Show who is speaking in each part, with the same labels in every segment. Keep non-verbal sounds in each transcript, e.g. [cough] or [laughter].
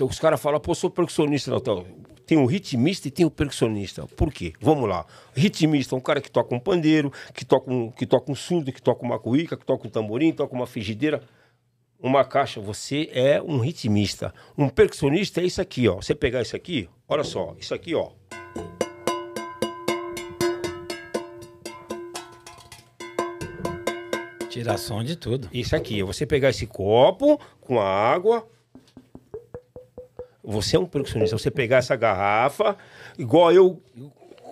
Speaker 1: Os caras falam, pô, sou percussionista, Natal. Tem o um ritmista e tem o um percussionista. Por quê? Vamos lá. Ritmista é um cara que toca um pandeiro, que toca um, que toca um surdo, que toca uma cuíca, que toca um tamborim, toca uma frigideira, uma caixa. Você é um ritmista. Um percussionista é isso aqui, ó. Você pegar isso aqui, olha só, isso aqui, ó. Tirar som de tudo. Isso aqui, você pegar esse copo com a água, você é um percussionista. Você pegar essa garrafa, igual eu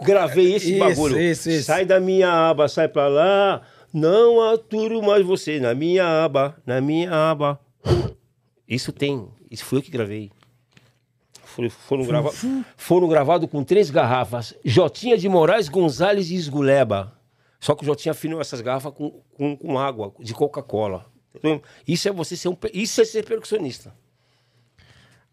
Speaker 1: gravei é, esse isso, bagulho. Isso, isso. Sai da minha aba, sai pra lá. Não aturo mais você na minha aba, na minha aba. Isso tem. Isso foi eu que gravei. Foram, foram, grava... foram gravados com três garrafas. Jotinha de Moraes, Gonzales e Esguleba. Só que o Jotinha afinou essas garrafas com, com, com água, de Coca-Cola. Isso é você ser um... Isso é ser percussionista.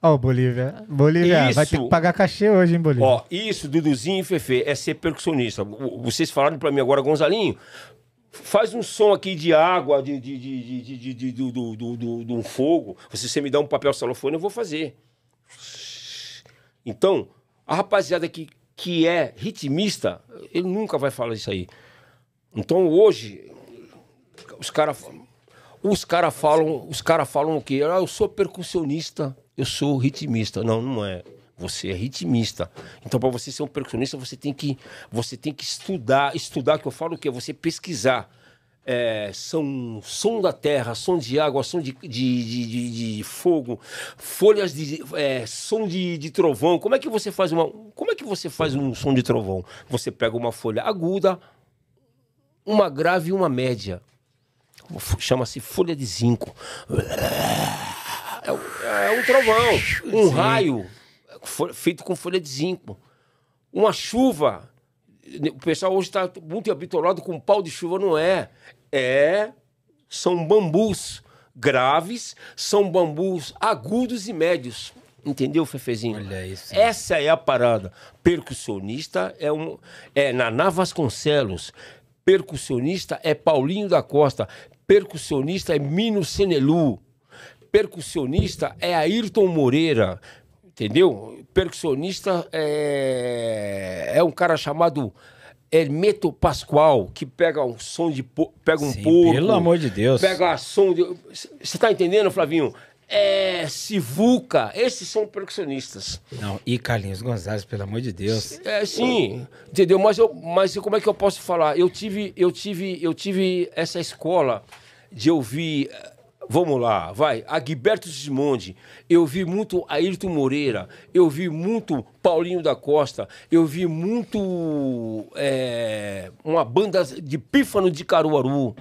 Speaker 2: Ó, oh, Bolívia. Bolívia, isso, vai ter que pagar cachê hoje, hein, Bolívia? Ó,
Speaker 1: isso, Duduzinho e Fefe, é ser percussionista. Vocês falaram para mim agora, Gonzalinho, faz um som aqui de água, de, de, de, de, de, de, do, do, do, do um fogo. Se você me dá um papel salofone, eu vou fazer. Então, a rapaziada que, que é ritmista, ele nunca vai falar isso aí. Então, hoje, os caras os cara falam, os cara falam o quê? Ah, eu sou percussionista eu sou ritmista. Não, não é. Você é ritmista. Então, para você ser um percussionista, você tem que você tem que estudar, estudar que eu falo o que é você pesquisar. É, são som da terra, som de água, som de, de, de, de fogo, folhas de é, som de, trovão. Como é que você faz uma? Como é que você faz um som de trovão? Você pega uma folha aguda, uma grave e uma média. Chama-se folha de zinco é, é um trovão, um Sim. raio feito com folha de zinco, uma chuva. O pessoal hoje está muito habituado com pau de chuva, não é? É, são bambus graves, são bambus agudos e médios. Entendeu, Fefezinho? Olha isso. Essa é a parada. Percussionista é um é Naná Vasconcelos. Percussionista é Paulinho da Costa. Percussionista é Mino Senelu percussionista é Ayrton Moreira, entendeu? Percussionista é, é um cara chamado Hermeto Pascoal, que pega um som de po... pega um Sim, porco. Pelo amor de Deus. Pega som de. Você tá entendendo, Flavinho? É, Sivuca, esses são percussionistas. Não, e Carlinhos Gonzalez, pelo amor de Deus. É, sim, entendeu? Mas, eu, mas como é que eu posso falar? Eu tive, eu tive, eu tive essa escola de ouvir Vamos lá, vai. Agberto Sismondi. Eu vi muito Ayrton Moreira. Eu vi muito Paulinho da Costa. Eu vi muito é, uma banda de pífano de Caruaru.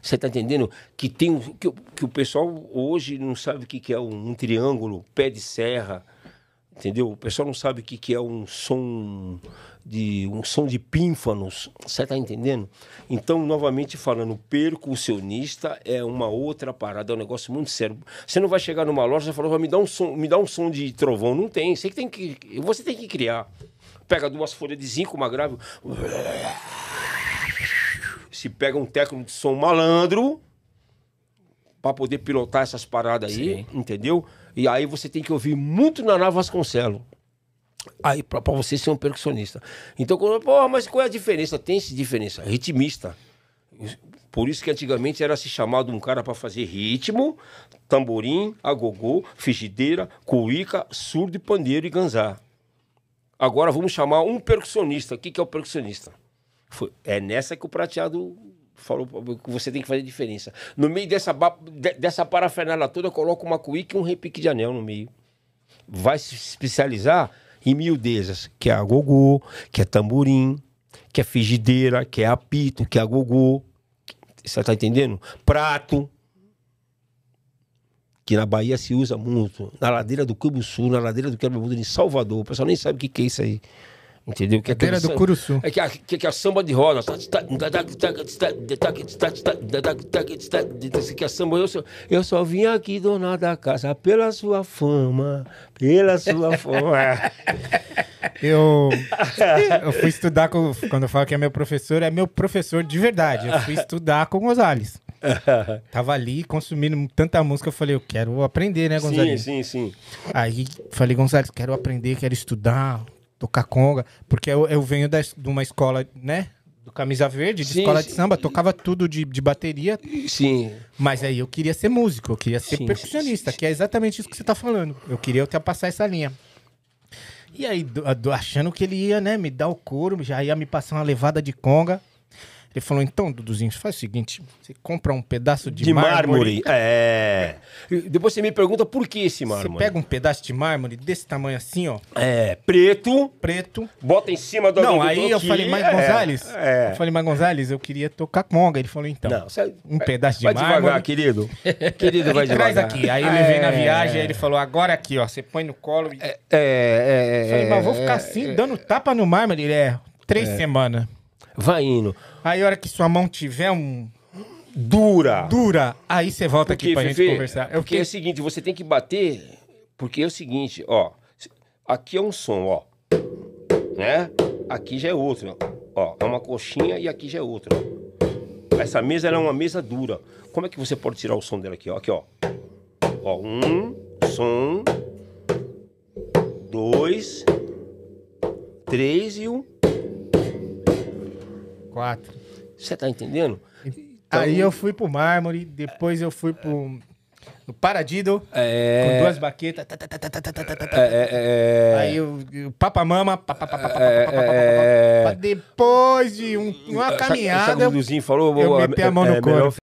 Speaker 1: Você tá entendendo? Que tem que, que o pessoal hoje não sabe o que, que é um, um triângulo, pé de serra entendeu? O pessoal não sabe o que, que é um som de um som de pínfanos, você está entendendo? Então, novamente falando, percussionista é uma outra parada, é um negócio muito sério. Você não vai chegar numa loja e falar, me dá um som, me dá um som de trovão, não tem. Você que tem que, você tem que criar. Pega duas folhas de zinco, uma grave, se pega um técnico de som malandro, para poder pilotar essas paradas aí, Sim. entendeu? E aí você tem que ouvir muito Naná Vasconcelo. Aí, pra, pra você ser um percussionista. Então, quando, porra, mas qual é a diferença? Tem essa diferença, ritmista. Por isso que antigamente era se chamado um cara para fazer ritmo, tamborim, agogô, frigideira, cuíca, surdo e pandeiro e ganzá. Agora vamos chamar um percussionista. O que, que é o percussionista? Foi, é nessa que o prateado falou você tem que fazer diferença. No meio dessa, dessa parafernália toda, eu coloco uma cuíca e um repique de anel no meio. Vai se especializar em miudezas, que é agogô, que é tamborim, que é frigideira, que é apito, que é agogô. Você tá entendendo? Prato. Que na Bahia se usa muito. Na ladeira do Cubo Sul, na ladeira do Quebra-Mundo, em Salvador. O pessoal nem sabe o que, que é isso aí. Entendeu? Que é do Curuçu. É que, a, que, a samba de roda. Que a samba, eu, só, eu só vim aqui, dona da casa, pela sua fama. Pela sua fama. eu, eu fui estudar com.
Speaker 2: Quando eu falo que é meu professor, é meu professor de verdade. Eu fui estudar com o Gonzalez. Tava ali consumindo tanta música, eu falei, eu quero aprender, né, Gonzalez? Sim, sim, sim. Aí falei, Gonzalez, quero aprender, quero estudar tocar conga, porque eu, eu venho da, de uma escola, né? Do Camisa Verde, de sim, escola sim. de samba, tocava tudo de, de bateria. Sim. Mas aí eu queria ser músico, eu queria ser sim, percussionista, que é exatamente isso que você está falando. Eu queria até passar essa linha. E aí, do, do, achando que ele ia, né, me dar o couro, já ia me passar uma levada de conga. Ele falou: então, Duduzinho, faz o seguinte: você compra um pedaço de, de mármore. mármore.
Speaker 1: É. Depois você me pergunta por que esse mármore. Você pega um pedaço de mármore
Speaker 2: desse tamanho assim, ó.
Speaker 1: É, preto. Preto. Bota em cima do Não, aí do eu falei, mas é, Gonzalez. É. Eu falei,
Speaker 2: mas Gonzalez, eu queria tocar conga. Ele falou: então, Não, você... um pedaço de vai mármore. Vai devagar, querido. [laughs] querido, vai devagar. Traz aqui. Aí eu levei é. na viagem, aí ele falou: agora aqui, ó, você põe no colo. E... É, é, é. Eu falei, mas vou ficar é, assim, é, dando tapa no mármore. Ele é, três semanas vai indo. Aí a hora que sua mão tiver um dura. Dura.
Speaker 1: Aí você volta porque, aqui pra Fefe, gente conversar. É porque fiquei... é o seguinte, você tem que bater, porque é o seguinte, ó. Aqui é um som, ó. Né? Aqui já é outro, ó. É uma coxinha e aqui já é outro. Essa mesa era é uma mesa dura. Como é que você pode tirar o som dela aqui, ó? Aqui, ó. Ó, um, som, dois, três e um. Você tá entendendo? Então... Aí eu
Speaker 2: fui pro Mármore, depois eu fui pro no
Speaker 1: Paradido, é... com duas baquetas. é... Aí o, o Papamama. Depois de um, uma caminhada. O Luzinho falou: eu, meti a mão no corpo.